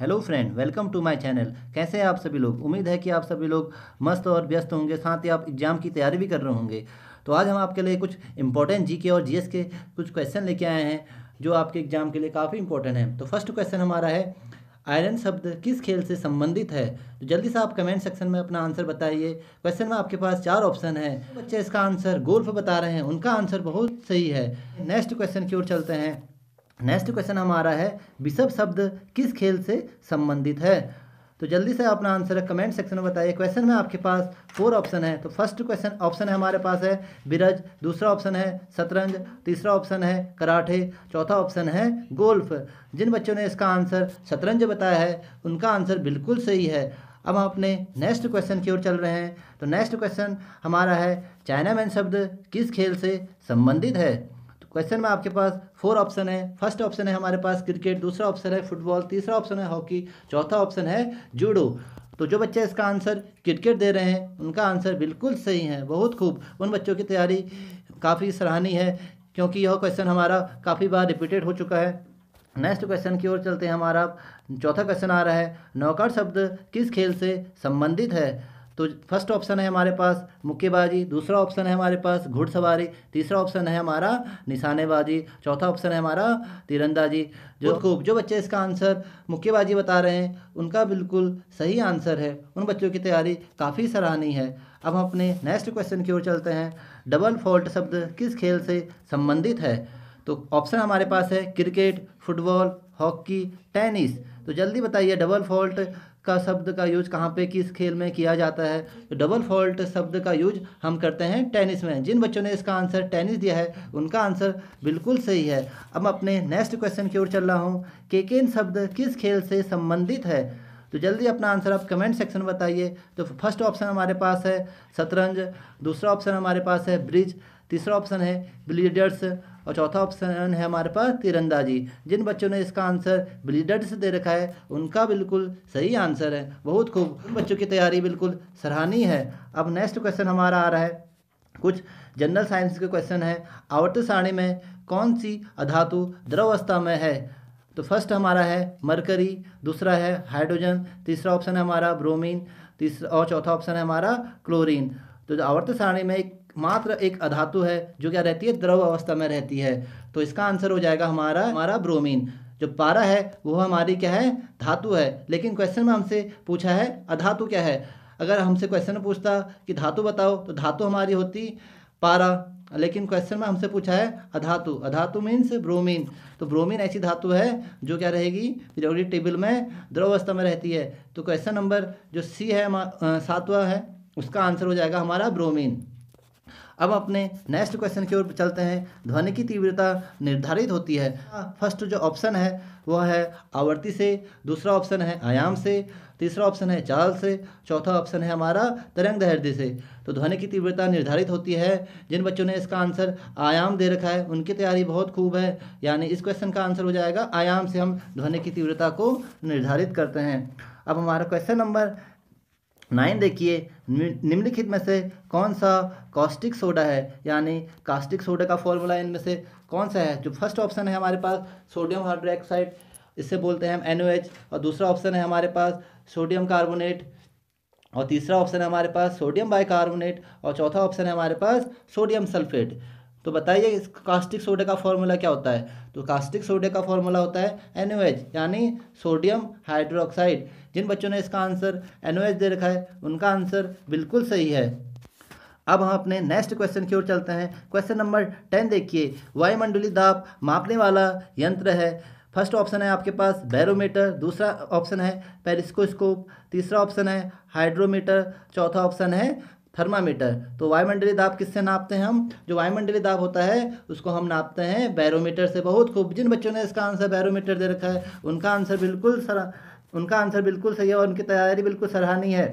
Hello friend welcome to my channel कैसे हैं आप सभी लोग उम्मीद है कि आप सभी लोग मस्त और व्यस्त होंगे साथ ही आप एग्जाम की तैयारी भी कर रहे होंगे तो आज हम आपके लिए कुछ इंपॉर्टेंट जीके और जीएस के कुछ क्वेश्चन लेके आए हैं जो आपके एग्जाम के लिए काफ़ी इंपॉर्टेंट हैं तो फर्स्ट क्वेश्चन हमारा है आयरन शब्द किस खेल से संबंधित है तो जल्दी से आप कमेंट सेक्शन में अपना आंसर बताइए क्वेश्चन में आपके पास चार ऑप्शन है तो बच्चे इसका आंसर गोल्फ बता रहे हैं उनका आंसर बहुत सही है नेक्स्ट क्वेश्चन की ओर चलते हैं नेक्स्ट क्वेश्चन हमारा है बिशप शब्द किस खेल से संबंधित है तो जल्दी से अपना आंसर कमेंट सेक्शन में बताइए क्वेश्चन में आपके पास फोर ऑप्शन है तो फर्स्ट क्वेश्चन ऑप्शन है हमारे पास है बिरज दूसरा ऑप्शन है शतरंज तीसरा ऑप्शन है कराठे चौथा ऑप्शन है गोल्फ जिन बच्चों ने इसका आंसर शतरंज बताया है उनका आंसर बिल्कुल सही है अब अपने नेक्स्ट क्वेश्चन की ओर चल रहे हैं तो नेक्स्ट क्वेश्चन हमारा है चाइनामैन शब्द किस खेल से संबंधित है क्वेश्चन में आपके पास फोर ऑप्शन है फर्स्ट ऑप्शन है हमारे पास क्रिकेट दूसरा ऑप्शन है फुटबॉल तीसरा ऑप्शन है हॉकी चौथा ऑप्शन है जूडो तो जो बच्चे इसका आंसर क्रिकेट दे रहे हैं उनका आंसर बिल्कुल सही है बहुत खूब उन बच्चों की तैयारी काफ़ी सराहनीय है क्योंकि यह क्वेश्चन हमारा काफ़ी बार रिपीटेड हो चुका है नेक्स्ट क्वेश्चन की ओर चलते हैं हमारा चौथा क्वेश्चन आ रहा है नौकर शब्द किस खेल से संबंधित है तो फर्स्ट ऑप्शन है हमारे पास मुक्केबाजी दूसरा ऑप्शन है हमारे पास घुड़सवारी तीसरा ऑप्शन है हमारा निशानेबाजी चौथा ऑप्शन है हमारा तीरंदाजी जो खूब जो बच्चे इसका आंसर मुक्केबाजी बता रहे हैं उनका बिल्कुल सही आंसर है उन बच्चों की तैयारी काफ़ी सराहनीय है अब हम अपने नेक्स्ट क्वेश्चन की ओर चलते हैं डबल फॉल्ट शब्द किस खेल से संबंधित है तो ऑप्शन हमारे पास है क्रिकेट फुटबॉल हॉकी टेनिस तो जल्दी बताइए डबल फॉल्ट का शब्द का यूज कहाँ पे किस खेल में किया जाता है तो डबल फॉल्ट शब्द का यूज हम करते हैं टेनिस में जिन बच्चों ने इसका आंसर टेनिस दिया है उनका आंसर बिल्कुल सही है अब अपने नेक्स्ट क्वेश्चन की ओर चल रहा हूँ किन शब्द किस खेल से संबंधित है तो जल्दी अपना आंसर आप कमेंट सेक्शन में बताइए तो फर्स्ट ऑप्शन हमारे पास है शतरंज दूसरा ऑप्शन हमारे पास है ब्रिज तीसरा ऑप्शन है ब्लीडर्स और चौथा ऑप्शन है हमारे पास तीरंदाजी जिन बच्चों ने इसका आंसर ब्लीडर से दे रखा है उनका बिल्कुल सही आंसर है बहुत खूब बच्चों की तैयारी बिल्कुल सराहनीय है अब नेक्स्ट क्वेश्चन हमारा आ रहा है कुछ जनरल साइंस के क्वेश्चन है आवर्त सारणी में कौन सी अधातु द्रवावस्था में है तो फर्स्ट हमारा है मरकरी दूसरा है हाइड्रोजन तीसरा ऑप्शन है हमारा ब्रोमीन तीसरा और चौथा ऑप्शन है हमारा क्लोरीन तो आवर्त सारणी में एक मात्र एक अधातु है जो क्या रहती है द्रव अवस्था में रहती है तो इसका आंसर हो जाएगा हमारा हमारा ब्रोमीन जो पारा है वो हमारी क्या है धातु है लेकिन क्वेश्चन में हमसे पूछा है अधातु क्या है अगर हमसे क्वेश्चन पूछता कि धातु बताओ तो धातु हमारी होती पारा लेकिन क्वेश्चन में हमसे पूछा है अधातु अधातु मीन्स ब्रोमीन तो ब्रोमीन ऐसी धातु है जो क्या रहेगी पीरियोडिक टेबल में द्रव अवस्था में रहती है तो क्वेश्चन नंबर जो सी है सातवा है उसका आंसर हो जाएगा हमारा ब्रोमीन अब अपने नेक्स्ट क्वेश्चन की ओर चलते हैं ध्वनि की तीव्रता निर्धारित होती है फर्स्ट हाँ। जो ऑप्शन है वह है आवर्ती से दूसरा ऑप्शन है आयाम से तीसरा ऑप्शन है चाल से चौथा ऑप्शन है हमारा तरंग दहर्दी से तो ध्वनि की तीव्रता निर्धारित होती है जिन बच्चों ने इसका आंसर आयाम दे रखा है उनकी तैयारी बहुत खूब है यानी इस क्वेश्चन का आंसर हो जाएगा आयाम से हम ध्वनि की तीव्रता को निर्धारित करते हैं अब हमारा क्वेश्चन नंबर नाइन देखिए निम्नलिखित में से कौन सा कास्टिक सोडा है यानी कास्टिक सोडा का फॉर्मूला इनमें से कौन सा है जो फर्स्ट ऑप्शन है हमारे पास सोडियम हाइड्रोक्साइड इससे बोलते हैं हम एन और दूसरा ऑप्शन है हमारे पास सोडियम कार्बोनेट और तीसरा ऑप्शन है हमारे पास सोडियम बाइकार्बोनेट और चौथा ऑप्शन है हमारे पास सोडियम सल्फेट तो बताइए कास्टिक सोडे का फॉर्मूला क्या होता है तो कास्टिक सोडे का फॉर्मूला होता है एन यानी सोडियम हाइड्रोक्साइड जिन बच्चों ने इसका आंसर एन दे रखा है उनका आंसर बिल्कुल सही है अब हम अपने नेक्स्ट क्वेश्चन की ओर चलते हैं क्वेश्चन नंबर टेन देखिए वायुमंडली दाब मापने वाला यंत्र है फर्स्ट ऑप्शन है आपके पास बैरोमीटर दूसरा ऑप्शन है पेरिस्कोस्कोप तीसरा ऑप्शन है हाइड्रोमीटर चौथा ऑप्शन है थर्मामीटर तो वायुमंडलीय दाब किससे नापते हैं हम जो वायुमंडलीय दाब होता है उसको हम नापते हैं बैरोमीटर से बहुत खूब जिन बच्चों ने इसका आंसर बैरोमीटर दे रखा है उनका आंसर बिल्कुल सरा उनका आंसर बिल्कुल सही है और उनकी तैयारी बिल्कुल सराहनीय है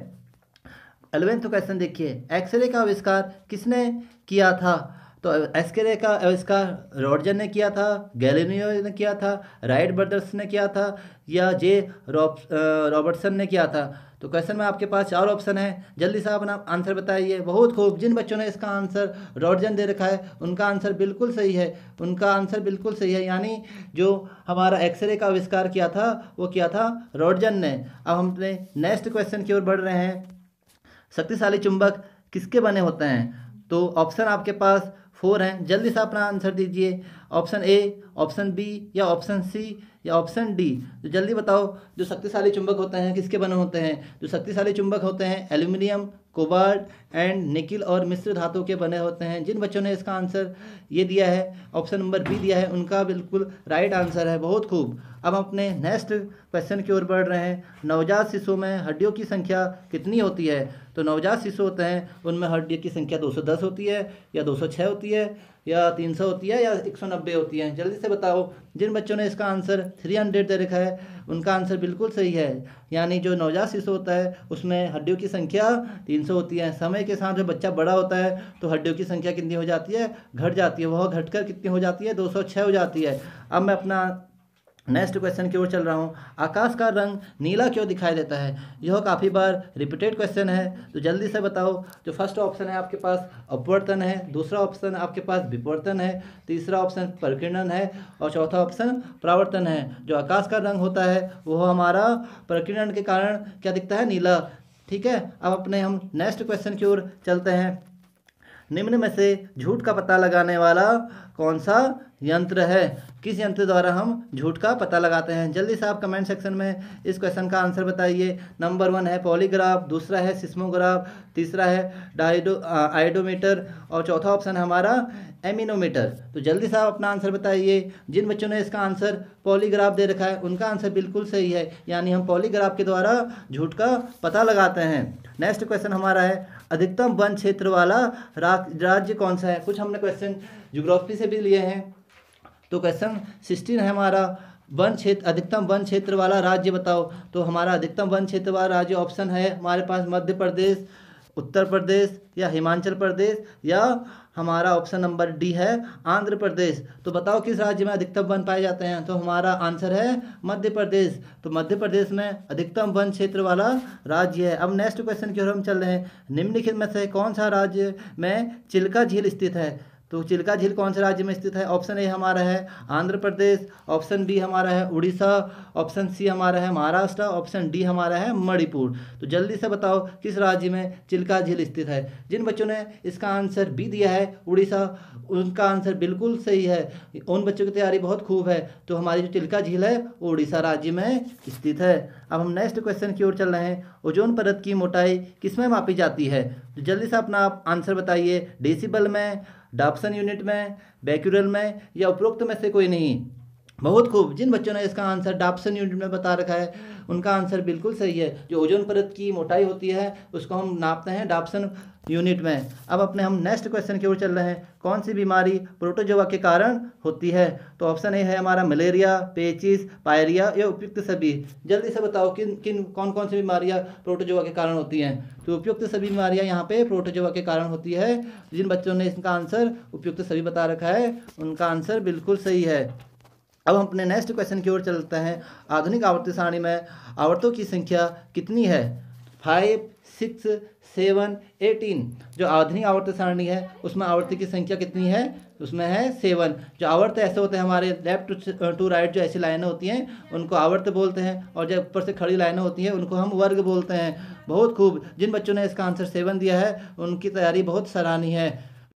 एलेवेंथ क्वेश्चन देखिए एक्सरे का आविष्कार किसने किया था तो एस्केरे का इसका रॉडजन ने किया था गैलिनियो ने किया था राइट ब्रदर्स ने किया था या जे रॉबर्टसन ने किया था तो क्वेश्चन में आपके पास चार ऑप्शन है जल्दी से आप अपना आंसर बताइए बहुत खूब जिन बच्चों ने इसका आंसर रॉडजन दे रखा है उनका आंसर बिल्कुल सही है उनका आंसर बिल्कुल सही है यानी जो हमारा एक्सरे का आविष्कार किया था वो किया था रॉडजन ने अब हम अपने नेक्स्ट क्वेश्चन की ओर बढ़ रहे हैं शक्तिशाली चुंबक किसके बने होते हैं तो ऑप्शन आपके पास फोर हैं जल्दी से अपना आंसर दीजिए ऑप्शन ए ऑप्शन बी या ऑप्शन सी या ऑप्शन डी तो जल्दी बताओ जो शक्तिशाली चुंबक होते हैं किसके बने होते हैं जो शक्तिशाली चुंबक होते हैं एल्यूमिनियम कोबाल्ट एंड निकिल और मिश्र धातु के बने होते हैं जिन बच्चों ने इसका आंसर ये दिया है ऑप्शन नंबर बी दिया है उनका बिल्कुल राइट आंसर है बहुत खूब अब अपने नेक्स्ट क्वेश्चन की ओर बढ़ रहे हैं नवजात शिशु में हड्डियों की संख्या कितनी होती है तो नवजात शिशु होते हैं उनमें हड्डियों की संख्या 210 होती है या 206 होती है या 300 होती है या 190 होती है जल्दी से बताओ जिन बच्चों ने इसका आंसर 300 दे रखा है उनका आंसर बिल्कुल सही है यानी जो नवजात शिशु होता है उसमें हड्डियों की संख्या 300 होती है समय के साथ जब बच्चा बड़ा होता है तो हड्डियों की संख्या कितनी हो जाती है घट जाती है वह घटकर कितनी हो जाती है दो हो जाती है अब मैं अपना नेक्स्ट क्वेश्चन की ओर चल रहा हूँ आकाश का रंग नीला क्यों दिखाई देता है यह काफ़ी बार रिपीटेड क्वेश्चन है तो जल्दी से बताओ जो फर्स्ट ऑप्शन है आपके पास अपवर्तन है दूसरा ऑप्शन आपके पास विवर्तन है तीसरा ऑप्शन प्रकीर्णन है और चौथा ऑप्शन प्रावर्तन है जो आकाश का रंग होता है वह हमारा प्रकीर्णन के कारण क्या दिखता है नीला ठीक है अब अपने हम नेक्स्ट क्वेश्चन की ओर चलते हैं निम्न में से झूठ का पता लगाने वाला कौन सा यंत्र है किस यंत्र द्वारा हम झूठ का पता लगाते हैं जल्दी से आप कमेंट सेक्शन में इस क्वेश्चन का आंसर बताइए नंबर वन है पॉलीग्राफ दूसरा है सिस्मोग्राफ तीसरा है डाइडो आइडोमीटर और चौथा ऑप्शन है हमारा एमिनोमीटर तो जल्दी से आप अपना आंसर बताइए जिन बच्चों ने इसका आंसर पॉलीग्राफ दे रखा है उनका आंसर बिल्कुल सही है यानी हम पॉलीग्राफ के द्वारा झूठ का पता लगाते हैं नेक्स्ट क्वेश्चन हमारा है अधिकतम वन क्षेत्र वाला राज्य कौन सा है कुछ हमने क्वेश्चन जोग्राफी से भी लिए हैं तो क्वेश्चन सिक्सटीन है हमारा वन क्षेत्र अधिकतम वन क्षेत्र वाला राज्य बताओ तो हमारा अधिकतम वन क्षेत्र वाला राज्य ऑप्शन है हमारे पास मध्य प्रदेश उत्तर प्रदेश या हिमाचल प्रदेश या हमारा ऑप्शन नंबर डी है आंध्र प्रदेश तो बताओ किस राज्य में अधिकतम वन पाए जाते हैं तो हमारा आंसर है मध्य प्रदेश तो मध्य प्रदेश में अधिकतम वन क्षेत्र वाला राज्य है अब नेक्स्ट क्वेश्चन की ओर हम चल रहे हैं निम्नलिखित में से कौन सा राज्य में चिल्का झील स्थित है तो चिल्का झील कौन से राज्य में स्थित है ऑप्शन ए हमारा है आंध्र प्रदेश ऑप्शन बी हमारा है उड़ीसा ऑप्शन सी हमारा है महाराष्ट्र ऑप्शन डी हमारा है मणिपुर तो जल्दी से बताओ किस राज्य में चिल्का झील स्थित है जिन बच्चों ने इसका आंसर बी दिया है उड़ीसा उनका आंसर बिल्कुल सही है उन बच्चों की तैयारी बहुत खूब है तो हमारी जो चिल्का झील है उड़ीसा राज्य में स्थित है अब हम नेक्स्ट क्वेश्चन की ओर चल रहे हैं ओजोन परत की मोटाई किसमें मापी जाती है तो जल्दी से अपना आप आंसर बताइए डेसिबल में डाप्सन यूनिट में बैक्यूरल में या उपरोक्त में से कोई नहीं बहुत खूब जिन बच्चों ने इसका आंसर डाप्सन यूनिट में बता रखा है उनका आंसर बिल्कुल सही है जो ओजोन परत की मोटाई होती है उसको हम नापते हैं डाप्सन यूनिट में अब अपने हम नेक्स्ट क्वेश्चन की ओर चल रहे हैं कौन सी बीमारी प्रोटोजोवा के कारण होती है तो ऑप्शन ए है हमारा मलेरिया पेचिस पायरिया या उपयुक्त सभी जल्दी से बताओ किन किन कौन कौन सी बीमारियाँ प्रोटोजोवा के कारण होती हैं तो उपयुक्त सभी बीमारियाँ यहाँ पे प्रोटोजोवा के कारण होती है जिन बच्चों ने इसका आंसर उपयुक्त सभी बता रखा है उनका आंसर बिल्कुल सही है अब हम अपने नेक्स्ट क्वेश्चन की ओर चलते हैं आधुनिक आवर्ती सारणी में आवर्तों की संख्या कितनी है फाइव सिक्स सेवन एटीन जो आधुनिक आवर्त सारणी है उसमें आवर्ती की संख्या कितनी है उसमें है सेवन जो आवर्त ऐसे होते हैं हमारे लेफ्ट टू राइट जो ऐसी लाइनें होती हैं उनको आवर्त बोलते हैं और जो ऊपर से खड़ी लाइनें होती हैं उनको हम वर्ग बोलते हैं बहुत खूब जिन बच्चों ने इसका आंसर सेवन दिया है उनकी तैयारी बहुत सराहनीय है